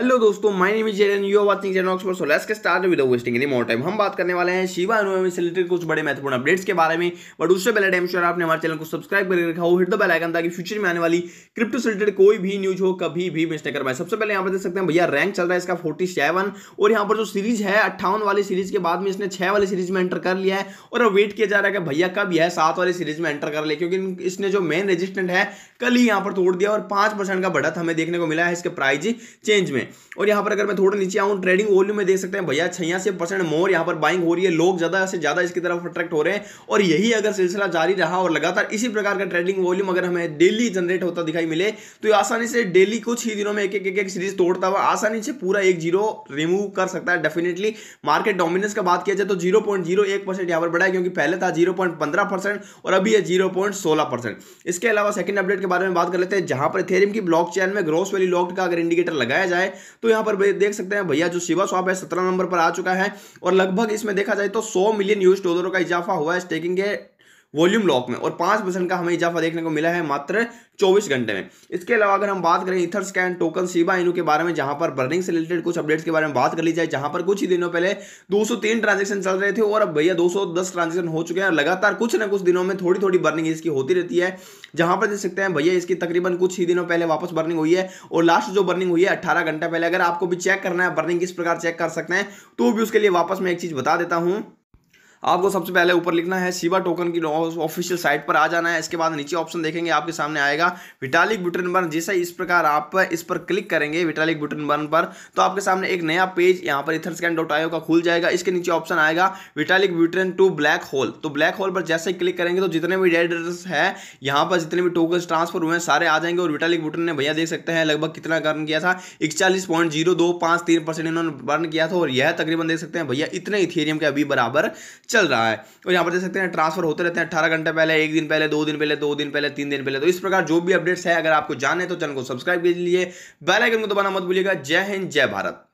hello दोस्तों my name is जेरन you are watching so let's start with wasting any more time हम बात करने वाले हैं शिवा अनुमा से रिलेटेड कुछ बड़े महत्वपूर्ण अपडेट्स के बारे में बट उससे पहले टाइम श्योर आपने हमारे चैनल को सब्सक्राइब करके रखा हो हिट द बेल आइकन ताकि फ्यूचर में आने वाली क्रिप्टो से रिलेटेड कोई भी न्यूज हो कभी भी मिस नहीं कर पाए सबसे पहले यहाँ पर देख सकते हैं भैया रैंक चल रहा है इसका फोर्टी और यहाँ पर जो सीरीज है अट्ठावन वाली सीरीज के बाद में इसने छह वाली सीरीज में एंटर कर लिया है और अब वेट किया जा रहा है कि भैया कब यह सात वाली सीरीज में एंटर कर ले क्योंकि इसने जो मेन रजिस्टेंट है कल ही यहाँ पर तोड़ दिया और पांच का बढ़त हमें देखने को मिला है इसके प्राइज चेंज में और यहाँ पर अगर मैं थोड़ा नीचे आऊँ ट्रेडिंग वॉल्यू में देख सकते हैं भैया छियासी परसेंट मोर यहाँ पर बाइंग हो रही है लोग ज़्यादा से ज़्यादा इसकी तरफ अट्रैक्ट हो रहे हैं और यही अगर सिलसिला जारी रहा और लगातार इसी प्रकार का ट्रेडिंग वॉल्यूम अगर हमें डेली जनरेट होता दिखाई मिले तो आसानी से डेली कुछ ही दिनों में एक एक एक, एक सीरीज तोड़ता हुआ आसानी से पूरा एक जीरो रिमूव कर सकता है डेफिनेटली मार्केट डोमिनेंस का बात किया जाए तो जीरो पॉइंट जीरो एक परसेंट यहाँ पर बढ़ा है क्योंकि पहले था जीरो पॉइंट पंद्रह परसेंट और अभी है जीरो पॉइंट सोलह परसेंट इसके अलावा सेकंड अपडेट के बारे में बात कर लेते हैं जहां पर थेरिम की ब्लॉक चैन में ग्रोस वैली लॉक्ड का अगर इंडिकेटर लगाया जाए तो यहाँ पर देख सकते हैं भैया जो शिवा शॉप है सत्रह नंबर पर आ चुका है और लगभग इसमें देखा जाए तो सौ मिलियन यूएस डॉलर का इजाफा हुआ है स्टेकिंग के वॉल्यूम लॉक में और पांच परसेंट का हमें इजाफा देखने को मिला है मात्र चौबीस घंटे में इसके अलावा अगर हम बात करें इथर स्कैन टोकन सीबा इनू के बारे में जहां पर बर्निंग से रिलेटेड कुछ अपडेट्स के बारे में बात कर ली जाए जहां पर कुछ ही दिनों पहले 203 ट्रांजेक्शन चल रहे थे और अब भैया 210 ट्रांजेक्शन हो चुके हैं लगातार कुछ ना कुछ दिनों में थोड़ी थोड़ी बर्निंग इसकी होती रहती है जहां पर देख सकते हैं भैया इसकी तकरीबन कुछ ही दिनों पहले वापस बर्निंग हुई है और लास्ट जो बर्निंग हुई है अट्ठारह घंटा पहले अगर आपको भी चेक करना है बर्निंग किस प्रकार चेक कर सकते हैं तो भी उसके लिए वापस मैं एक चीज बता देता हूँ आपको सबसे पहले ऊपर लिखना है शिवा टोकन की ऑफिशियल साइट पर आ जाना है इसके बाद नीचे ऑप्शन देखेंगे आपके सामने आएगा विटालिक बुटन बर्न जैसे इस प्रकार आप इस पर क्लिक करेंगे विटालिक बुटन बर्न पर तो आपके सामने एक नया पेज यहाँ पर इथर स्कैन डॉट आयो का खुल जाएगा इसके नीचे ऑप्शन आएगा Vitalik Buterin to black hole तो ब्लैक होल पर जैसे क्लिक करेंगे तो जितने भी डेड है यहाँ पर जितने भी टोकन ट्रांसफर हुए हैं सारे आ जाएंगे और विटालिक बुटन ने भैया देख सकते हैं लगभग कितना गर्न किया था इकचालीस पॉइंट जीरो दो पांच तीन परसेंट इन्होंने बर्न किया था और यह तकरीबन देख सकते हैं भैया इतने इथेरियम के अभी बराबर चल रहा है और यहाँ पर देख सकते हैं ट्रांसफर होते रहते हैं अठारह घंटे पहले एक दिन पहले दो दिन पहले दो दिन पहले तीन दिन पहले तो इस प्रकार जो भी अपडेट्स है अगर आपको जाने तो चैनल को सब्सक्राइब कर लीजिए बेलाइकन को दबाना मत भूलिएगा जय हिंद जय भारत